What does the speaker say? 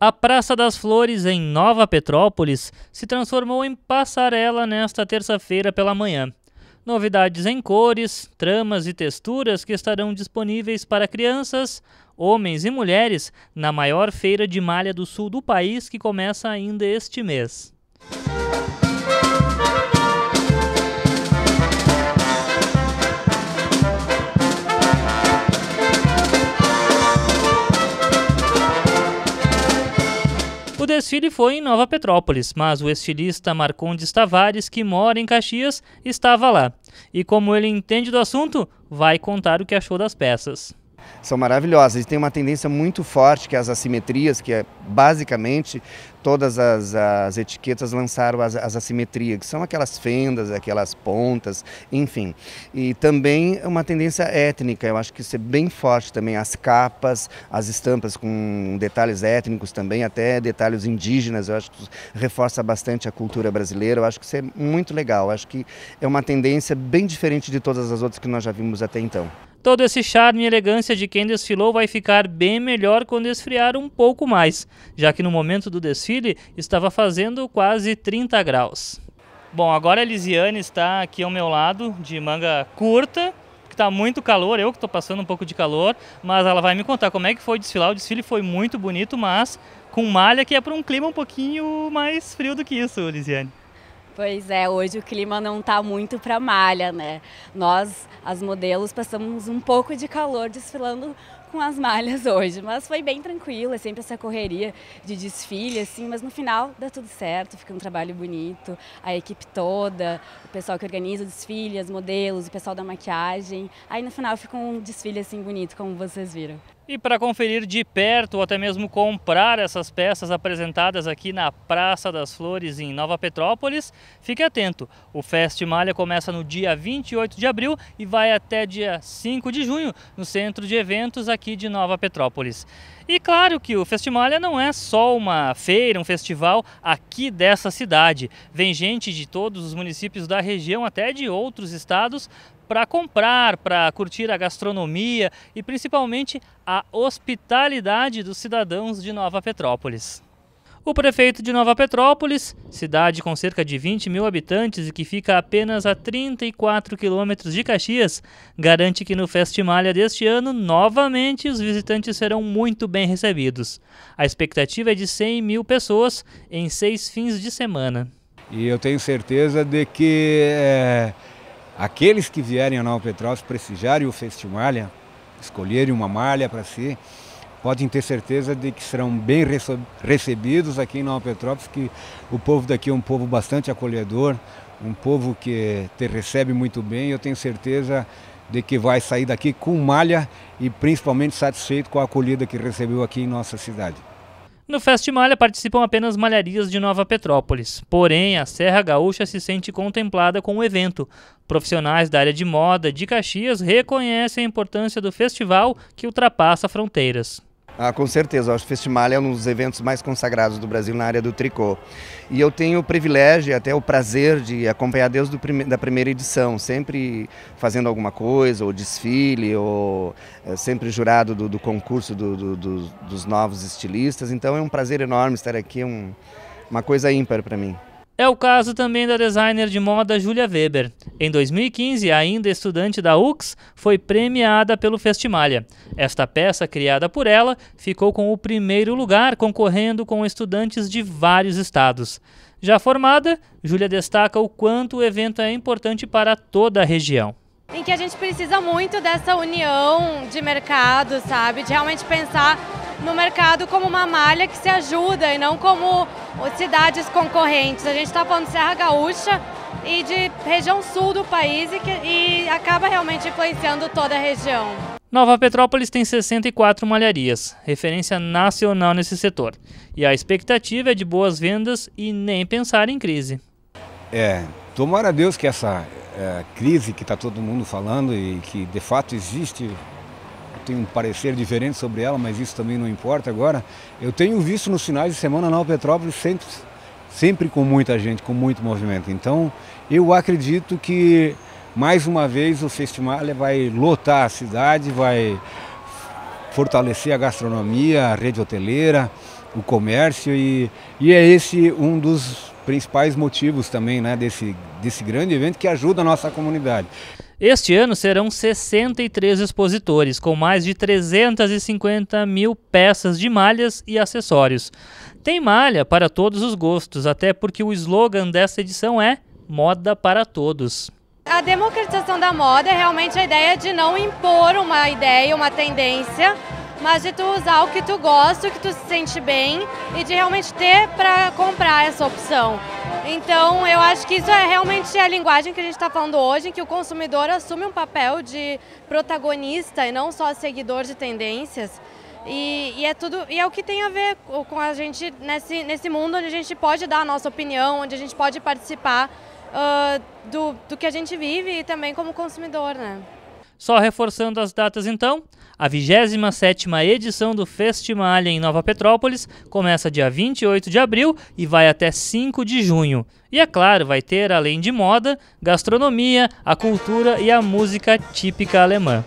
A Praça das Flores, em Nova Petrópolis, se transformou em passarela nesta terça-feira pela manhã. Novidades em cores, tramas e texturas que estarão disponíveis para crianças, homens e mulheres na maior feira de malha do sul do país que começa ainda este mês. desfile foi em Nova Petrópolis, mas o estilista Marcondes Tavares, que mora em Caxias, estava lá. E como ele entende do assunto, vai contar o que achou das peças. São maravilhosas e tem uma tendência muito forte que é as assimetrias, que é basicamente todas as, as etiquetas lançaram as, as, assimetrias, que são aquelas fendas, aquelas pontas, enfim. E também uma tendência étnica, eu acho que isso é bem forte também, as capas, as estampas com detalhes étnicos também, até detalhes indígenas, eu acho que reforça bastante a cultura brasileira, eu acho que isso é muito legal, eu acho que é uma tendência bem diferente de todas as outras que nós já vimos até então. Todo esse charme e elegância de quem desfilou vai ficar bem melhor quando esfriar um pouco mais, já que no momento do desfile estava fazendo quase 30 graus. Bom, agora a Lisiane está aqui ao meu lado, de manga curta, que está muito calor, eu que estou passando um pouco de calor, mas ela vai me contar como é que foi desfilar. O desfile foi muito bonito, mas com malha que é para um clima um pouquinho mais frio do que isso, Lisiane. Pois é, hoje o clima não está muito para malha, né? Nós, as modelos, passamos um pouco de calor desfilando com as malhas hoje, mas foi bem tranquilo, é sempre essa correria de desfile, assim, mas no final dá tudo certo, fica um trabalho bonito, a equipe toda, o pessoal que organiza o desfile, as modelos, o pessoal da maquiagem, aí no final fica um desfile assim bonito, como vocês viram. E para conferir de perto ou até mesmo comprar essas peças apresentadas aqui na Praça das Flores em Nova Petrópolis, fique atento. O Fest Malha começa no dia 28 de abril e vai até dia 5 de junho no Centro de Eventos aqui de Nova Petrópolis. E claro que o Festimalha não é só uma feira, um festival aqui dessa cidade. Vem gente de todos os municípios da região, até de outros estados, para comprar, para curtir a gastronomia e principalmente a hospitalidade dos cidadãos de Nova Petrópolis. O prefeito de Nova Petrópolis, cidade com cerca de 20 mil habitantes e que fica apenas a 34 quilômetros de Caxias, garante que no Festimalha deste ano, novamente, os visitantes serão muito bem recebidos. A expectativa é de 100 mil pessoas em seis fins de semana. E eu tenho certeza de que é, Aqueles que vierem a Nova Petrópolis prestigiarem o Festimalha, escolherem uma malha para si, podem ter certeza de que serão bem recebidos aqui em Nova Petrópolis, que o povo daqui é um povo bastante acolhedor, um povo que te recebe muito bem. Eu tenho certeza de que vai sair daqui com malha e principalmente satisfeito com a acolhida que recebeu aqui em nossa cidade. No Fest Malha participam apenas malharias de Nova Petrópolis, porém a Serra Gaúcha se sente contemplada com o evento. Profissionais da área de moda de Caxias reconhecem a importância do festival que ultrapassa fronteiras. Ah, com certeza, o Festival é um dos eventos mais consagrados do Brasil na área do tricô. E eu tenho o privilégio e até o prazer de acompanhar desde do prime da primeira edição, sempre fazendo alguma coisa, ou desfile, ou é, sempre jurado do, do concurso do, do, do, dos novos estilistas. Então é um prazer enorme estar aqui, é um, uma coisa ímpar para mim. É o caso também da designer de moda Julia Weber. Em 2015, ainda estudante da UX, foi premiada pelo Festimalha. Esta peça, criada por ela, ficou com o primeiro lugar, concorrendo com estudantes de vários estados. Já formada, Júlia destaca o quanto o evento é importante para toda a região. Em que a gente precisa muito dessa união de mercado, sabe? De realmente pensar no mercado como uma malha que se ajuda e não como cidades concorrentes. A gente está falando de Serra Gaúcha e de região sul do país e, que, e acaba realmente influenciando toda a região. Nova Petrópolis tem 64 malharias, referência nacional nesse setor. E a expectativa é de boas vendas e nem pensar em crise. É, tomara a Deus que essa é, crise que está todo mundo falando e que de fato existe tenho um parecer diferente sobre ela, mas isso também não importa agora. Eu tenho visto nos finais de semana na Petrópolis sempre, sempre com muita gente, com muito movimento. Então, eu acredito que mais uma vez o festival vai lotar a cidade, vai fortalecer a gastronomia, a rede hoteleira, o comércio e, e é esse um dos principais motivos também né, desse, desse grande evento que ajuda a nossa comunidade. Este ano serão 63 expositores, com mais de 350 mil peças de malhas e acessórios. Tem malha para todos os gostos, até porque o slogan dessa edição é Moda para Todos. A democratização da moda é realmente a ideia de não impor uma ideia, uma tendência, mas de tu usar o que tu gosta, o que tu se sente bem e de realmente ter para comprar essa opção. Então, eu acho que isso é realmente a linguagem que a gente está falando hoje, em que o consumidor assume um papel de protagonista e não só seguidor de tendências. E, e, é tudo e é o que tem a ver com a gente nesse, nesse mundo onde a gente pode dar a nossa opinião, onde a gente pode participar uh, do, do que a gente vive e também como consumidor, né? Só reforçando as datas então, a 27ª edição do Festimalha em Nova Petrópolis começa dia 28 de abril e vai até 5 de junho. E é claro, vai ter além de moda, gastronomia, a cultura e a música típica alemã.